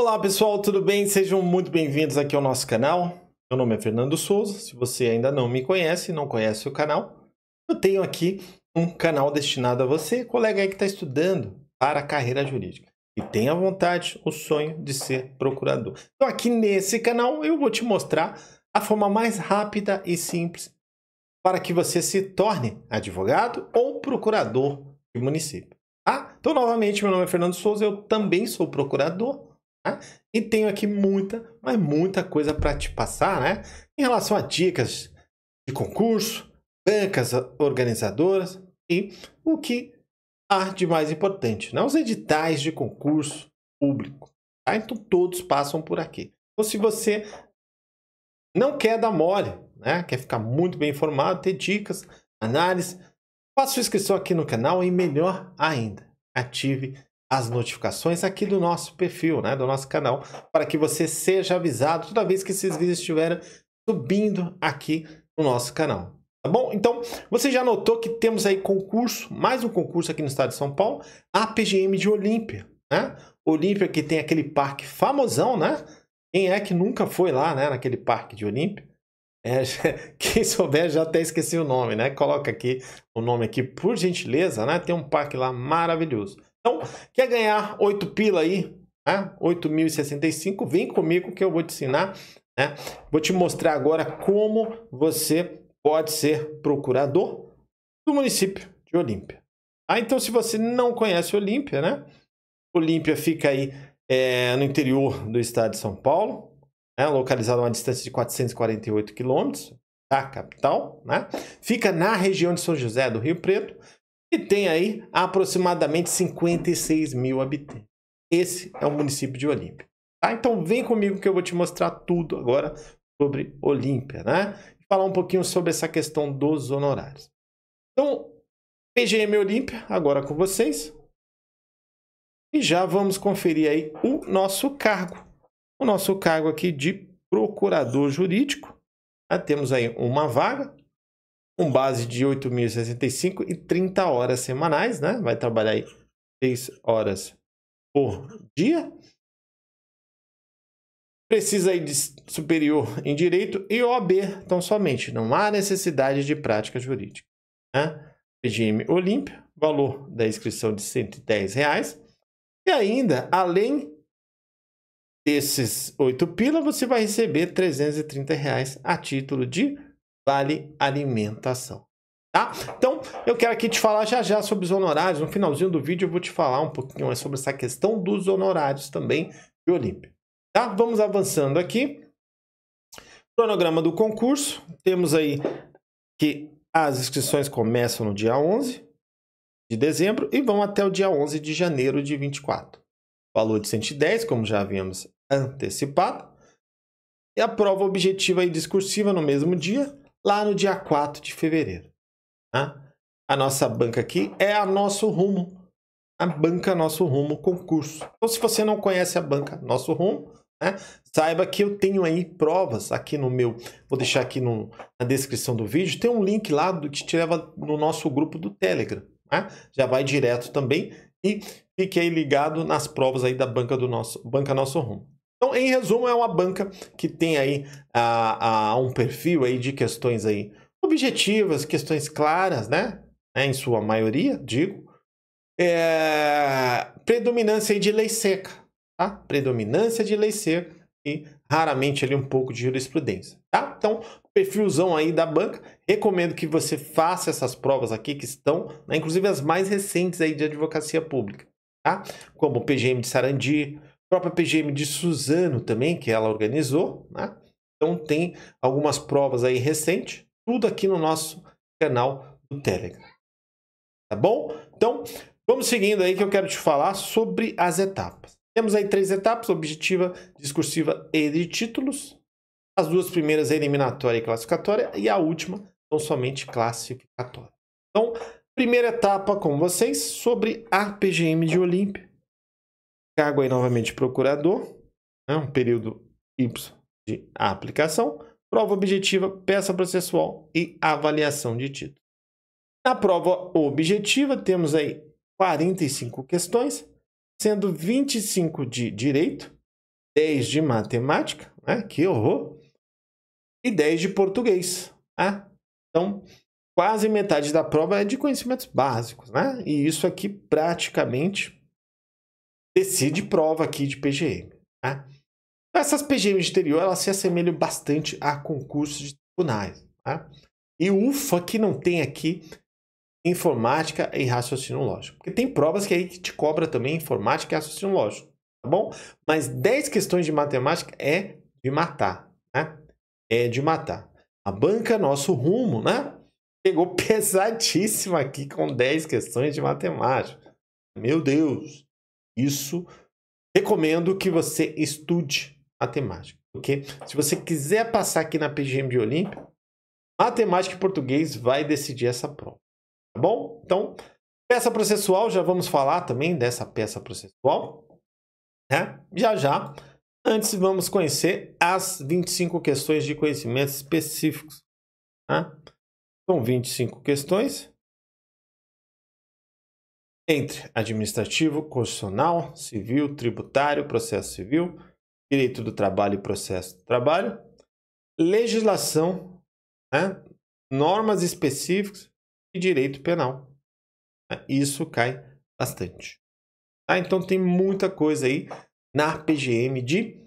Olá pessoal, tudo bem? Sejam muito bem-vindos aqui ao nosso canal. Meu nome é Fernando Souza. Se você ainda não me conhece, não conhece o canal, eu tenho aqui um canal destinado a você, colega aí que está estudando para a carreira jurídica e tem a vontade, o sonho de ser procurador. Então aqui nesse canal eu vou te mostrar a forma mais rápida e simples para que você se torne advogado ou procurador de município. Ah, então novamente meu nome é Fernando Souza, eu também sou procurador né? E tenho aqui muita, mas muita coisa para te passar, né? Em relação a dicas de concurso, bancas organizadoras e o que há de mais importante, né? Os editais de concurso público. Tá? Então todos passam por aqui. Ou se você não quer dar mole, né? Quer ficar muito bem informado, ter dicas, análise, faça sua inscrição aqui no canal e melhor ainda, ative as notificações aqui do nosso perfil, né, do nosso canal, para que você seja avisado toda vez que esses vídeos estiverem subindo aqui no nosso canal. Tá bom? Então, você já notou que temos aí concurso, mais um concurso aqui no estado de São Paulo, a PGM de Olímpia, né? Olímpia que tem aquele parque famosão, né? Quem é que nunca foi lá, né, naquele parque de Olímpia? É, quem souber já até esqueci o nome, né? Coloca aqui o nome aqui por gentileza, né? Tem um parque lá maravilhoso. Então, quer ganhar 8 pila aí, né? 8.065, vem comigo que eu vou te ensinar, né? Vou te mostrar agora como você pode ser procurador do município de Olímpia. Ah, então se você não conhece Olímpia, né? Olímpia fica aí é, no interior do estado de São Paulo, né? localizado a uma distância de 448 quilômetros da capital, né? Fica na região de São José do Rio Preto, e tem aí aproximadamente 56 mil habitantes. Esse é o município de Olímpia. Tá? Então vem comigo que eu vou te mostrar tudo agora sobre Olímpia, né? E falar um pouquinho sobre essa questão dos honorários. Então, PGM Olímpia, agora com vocês. E já vamos conferir aí o nosso cargo. O nosso cargo aqui de procurador jurídico. Né? Temos aí uma vaga um base de 8.065 e 30 horas semanais, né? Vai trabalhar aí 6 horas por dia. Precisa aí de superior em direito e OAB então somente. Não há necessidade de prática jurídica. Né? Regime valor da inscrição de 110 reais. E ainda, além desses oito pila, você vai receber 330 reais a título de vale alimentação. Tá? Então, eu quero aqui te falar já já sobre os honorários. No finalzinho do vídeo eu vou te falar um pouquinho mais sobre essa questão dos honorários também de Olímpia. Tá? Vamos avançando aqui. Cronograma do concurso. Temos aí que as inscrições começam no dia 11 de dezembro e vão até o dia 11 de janeiro de 24. Valor de 110, como já havíamos antecipado. E a prova objetiva e discursiva no mesmo dia, lá no dia 4 de fevereiro. Tá? A nossa banca aqui é a Nosso Rumo. A banca Nosso Rumo concurso. Então, se você não conhece a banca Nosso Rumo, né, saiba que eu tenho aí provas aqui no meu. Vou deixar aqui no, na descrição do vídeo. Tem um link lá do, que te leva no nosso grupo do Telegram. Né? Já vai direto também. E fique aí ligado nas provas aí da banca do nosso banca nosso rumo. Então, em resumo, é uma banca que tem aí a, ah, a, ah, um perfil aí de questões aí objetivas, questões claras, né? É, em sua maioria, digo. É, predominância de lei seca, tá? Predominância de lei seca e raramente ali um pouco de jurisprudência, tá? Então, perfilzão aí da banca. Recomendo que você faça essas provas aqui que estão, né? inclusive as mais recentes aí de advocacia pública, tá? Como o PGM de Sarandi, própria PGM de Suzano também, que ela organizou, né? Então tem algumas provas aí recentes, tudo aqui no nosso canal do Telegram. Tá bom? Então, vamos seguindo aí que eu quero te falar sobre as etapas. Temos aí três etapas: objetiva, discursiva e de títulos. As duas primeiras, eliminatória e classificatória, e a última, tão somente classificatória. Então, primeira etapa com vocês sobre a PGM de Olímpia cargo aí novamente procurador, né, um período Y de aplicação, prova objetiva, peça processual e avaliação de título. Na prova objetiva, temos aí 45 questões, sendo 25 de direito, 10 de matemática, né? que horror, e 10 de português. Né? Então, quase metade da prova é de conhecimentos básicos, né? E isso aqui praticamente decide prova aqui de PGM. Né? Essas PGM de exterior elas se assemelham bastante a concursos de tribunais. Né? E ufa que não tem aqui informática e raciocínio lógico. Porque tem provas que aí que te cobra também informática e raciocínio lógico, tá bom? Mas 10 questões de matemática é de matar, né? É de matar. A banca, nosso rumo, né? Pegou pesadíssima aqui com 10 questões de matemática. Meu Deus! isso, recomendo que você estude matemática. Porque se você quiser passar aqui na PGM de Olímpia, matemática e português vai decidir essa prova. Tá bom? Então, peça processual, já vamos falar também dessa peça processual. Né? Já já. Antes, vamos conhecer as 25 questões de conhecimentos específicos. Né? São 25 questões entre administrativo, constitucional, civil, tributário, processo civil, direito do trabalho e processo do trabalho, legislação, né, normas específicas e direito penal. É, isso cai bastante. Tá? Então tem muita coisa aí na PGM de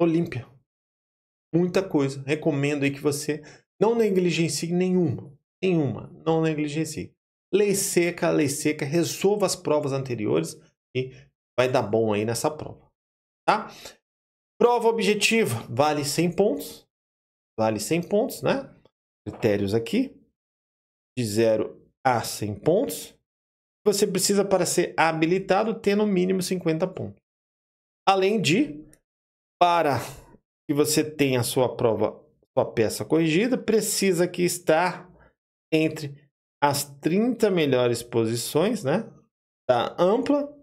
Olímpia. Muita coisa. Recomendo aí que você não negligencie nenhuma. Nenhuma. Não negligencie. Lei seca, lei seca, resolva as provas anteriores e vai dar bom aí nessa prova, tá? Prova objetiva, vale 100 pontos. Vale 100 pontos, né? Critérios aqui, de 0 a 100 pontos. Você precisa para ser habilitado ter no mínimo 50 pontos. Além de, para que você tenha a sua prova, sua peça corrigida, precisa que estar entre as 30 melhores posições, né? Da ampla.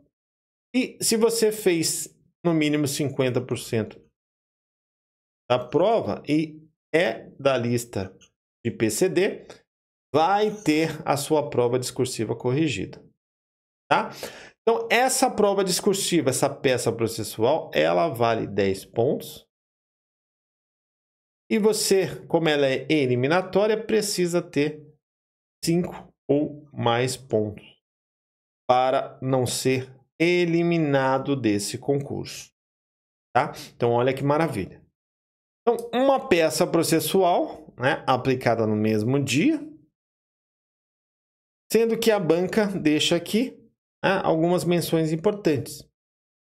E se você fez no mínimo 50% da prova e é da lista de PCD, vai ter a sua prova discursiva corrigida. Tá? Então, essa prova discursiva, essa peça processual, ela vale 10 pontos. E você, como ela é eliminatória, precisa ter cinco ou mais pontos para não ser eliminado desse concurso. Tá? Então, olha que maravilha. Então, uma peça processual né, aplicada no mesmo dia, sendo que a banca deixa aqui né, algumas menções importantes.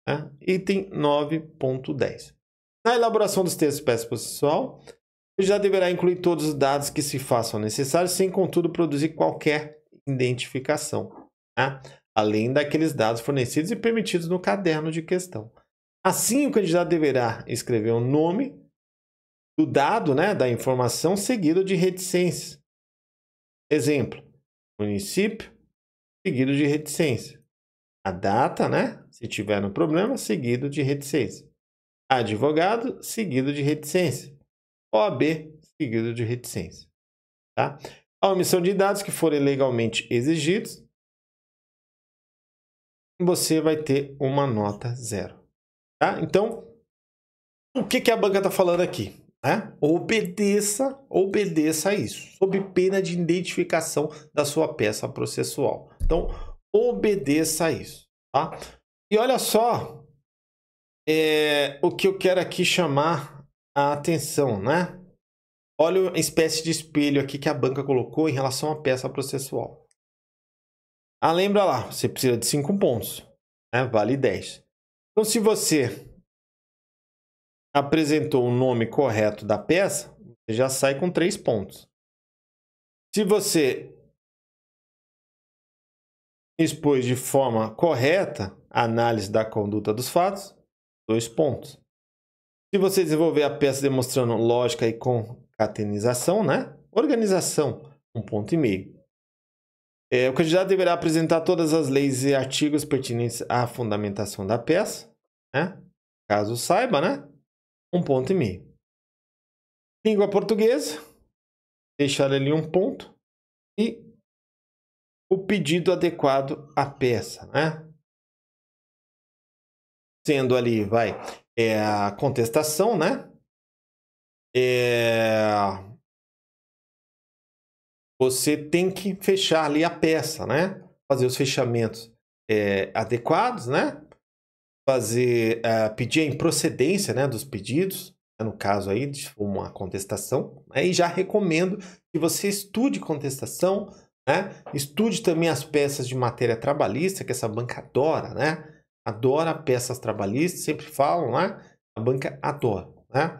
Né? Item 9.10. Na elaboração dos textos de peça processual, o candidato deverá incluir todos os dados que se façam necessários, sem, contudo, produzir qualquer identificação, né? além daqueles dados fornecidos e permitidos no caderno de questão. Assim, o candidato deverá escrever o nome do dado, né, da informação, seguido de reticência. Exemplo: município, seguido de reticência. A data, né, se tiver no problema, seguido de reticência. Advogado, seguido de reticência OAB, seguido de reticência. Tá? A omissão de dados que forem legalmente exigidos, você vai ter uma nota zero. Tá? Então, o que, que a banca está falando aqui? Né? Obedeça, obedeça a isso, sob pena de identificação da sua peça processual. Então, obedeça a isso. Tá? E olha só é, o que eu quero aqui chamar a atenção, né? Olha a espécie de espelho aqui que a banca colocou em relação à peça processual. Ah, lembra lá, você precisa de 5 pontos, né? vale 10. Então, se você apresentou o nome correto da peça, você já sai com 3 pontos. Se você expôs de forma correta a análise da conduta dos fatos, 2 pontos. Se você desenvolver a peça demonstrando lógica e concatenização, né? Organização, um ponto e meio. É, o candidato deverá apresentar todas as leis e artigos pertinentes à fundamentação da peça, né? Caso saiba, né? Um ponto e meio. Língua portuguesa, deixar ali um ponto. E o pedido adequado à peça, né? sendo ali, vai, é, a contestação, né? É... Você tem que fechar ali a peça, né? Fazer os fechamentos é, adequados, né? Fazer, é, pedir a improcedência né, dos pedidos, né, no caso aí de uma contestação, né? e já recomendo que você estude contestação, né? estude também as peças de matéria trabalhista que essa banca adora, né? adora peças trabalhistas, sempre falam, né? A banca adora, né?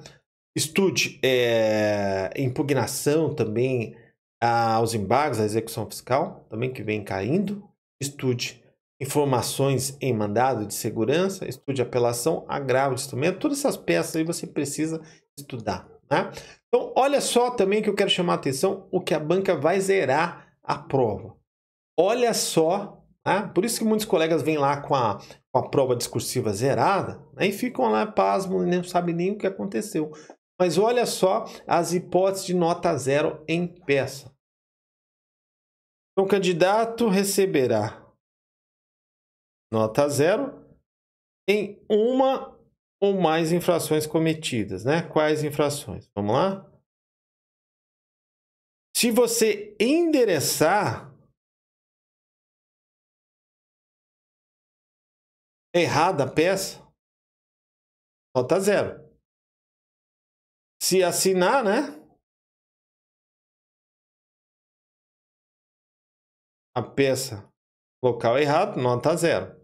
Estude é, impugnação também aos embargos, à execução fiscal, também que vem caindo. Estude informações em mandado de segurança, estude apelação, agravo de instrumento, todas essas peças aí você precisa estudar. Né? Então, olha só também que eu quero chamar a atenção o que a banca vai zerar a prova. Olha só né? Por isso que muitos colegas vêm lá com a, com a prova discursiva zerada, aí né, ficam lá pasmo, não sabem nem o que aconteceu. Mas olha só as hipóteses de nota zero em peça. Então, o candidato receberá nota zero em uma ou mais infrações cometidas, né? Quais infrações? Vamos lá? Se você endereçar errada a peça, nota zero. Se assinar, né? A peça local errado, nota zero.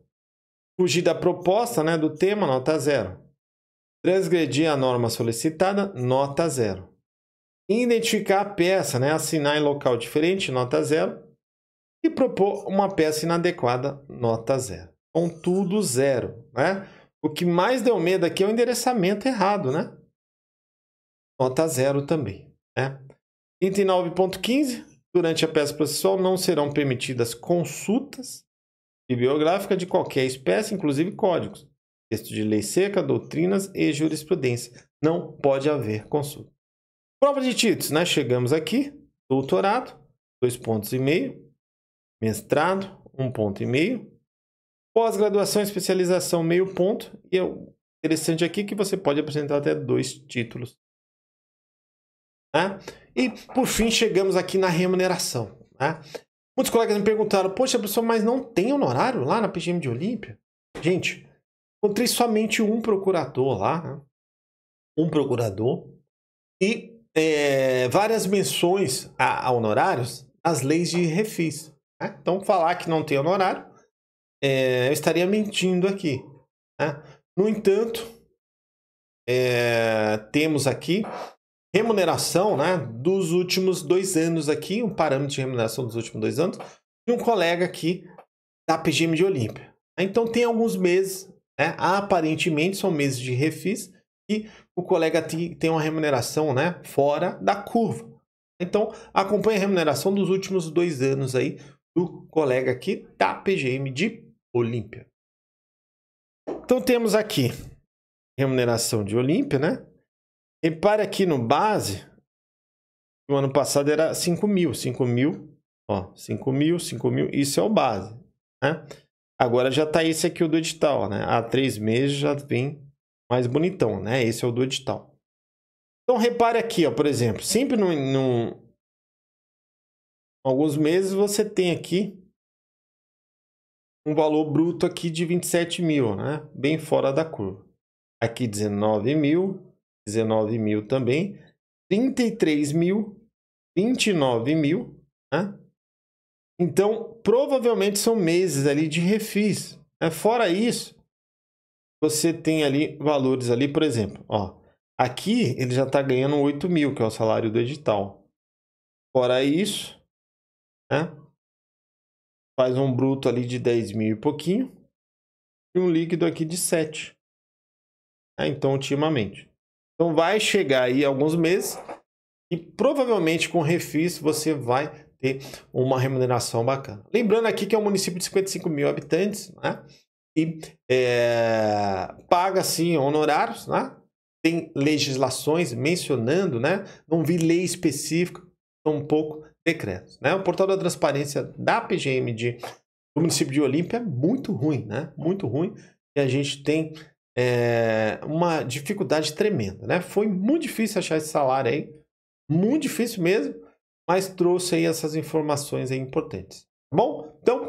Fugir da proposta, né, do tema, nota zero. Transgredir a norma solicitada, nota zero. Identificar a peça, né, assinar em local diferente, nota zero. E propor uma peça inadequada, nota zero contudo zero, né? O que mais deu medo aqui é o endereçamento errado, né? Nota zero também, né? 39.15, durante a peça processual não serão permitidas consultas bibliográficas de qualquer espécie, inclusive códigos, texto de lei seca, doutrinas e jurisprudência. Não pode haver consulta. Prova de títulos, né? Chegamos aqui, doutorado, dois pontos e meio, mestrado, um ponto e meio, Pós-graduação, especialização, meio ponto. E é o interessante aqui é que você pode apresentar até dois títulos. Né? E, por fim, chegamos aqui na remuneração. Né? Muitos colegas me perguntaram, poxa, pessoa mas não tem honorário lá na PGM de Olímpia? Gente, encontrei somente um procurador lá, né? um procurador, e é, várias menções a, a, honorários às leis de refis. Né? Então, falar que não tem honorário é, eu estaria mentindo aqui. Né? No entanto, é, temos aqui remuneração né, dos últimos dois anos aqui, um parâmetro de remuneração dos últimos dois anos, de um colega aqui da PGM de Olímpia. Então tem alguns meses, né, aparentemente são meses de refis, e o colega tem uma remuneração né, fora da curva. Então acompanha a remuneração dos últimos dois anos aí do colega aqui da PGM de Olímpia. Então temos aqui remuneração de Olímpia, né? Repare aqui no base, O ano passado era 5 mil, 5 mil, ó, 5 mil, 5 mil, isso é o base, né? Agora já tá esse aqui o do edital, né? Há três meses já vem mais bonitão, né? Esse é o do edital. Então repare aqui, ó, por exemplo, sempre num, alguns meses você tem aqui um valor bruto aqui de 27 mil, né? Bem fora da curva. Aqui 19 mil, 19 mil também, 33 mil, 29 mil, né? Então, provavelmente são meses ali de refis. Né? Fora isso, você tem ali valores ali, por exemplo, ó. Aqui ele já está ganhando 8 mil, que é o salário do edital. Fora isso, né? faz um bruto ali de 10 mil e pouquinho, e um líquido aqui de 7. Ah, né, então, ultimamente. Então, vai chegar aí alguns meses e provavelmente com refis você vai ter uma remuneração bacana. Lembrando aqui que é um município de 55 mil habitantes, né? E é, paga sim honorários, né? Tem legislações mencionando, né? Não vi lei específica, tampouco decretos. Né? O portal da transparência da PGM de, do município de Olímpia é muito ruim, né? Muito ruim. E a gente tem é, uma dificuldade tremenda, né? Foi muito difícil achar esse salário aí, muito difícil mesmo, mas trouxe aí essas informações aí importantes. Tá bom? Então,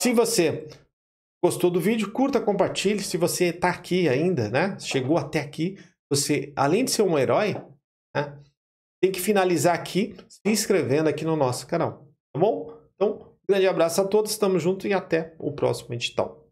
se você gostou do vídeo, curta, compartilhe. Se você está aqui ainda, né? Chegou até aqui, você, além de ser um herói, né? tem que finalizar aqui se inscrevendo aqui no nosso canal, tá bom? Então, grande abraço a todos, estamos juntos e até o próximo edital.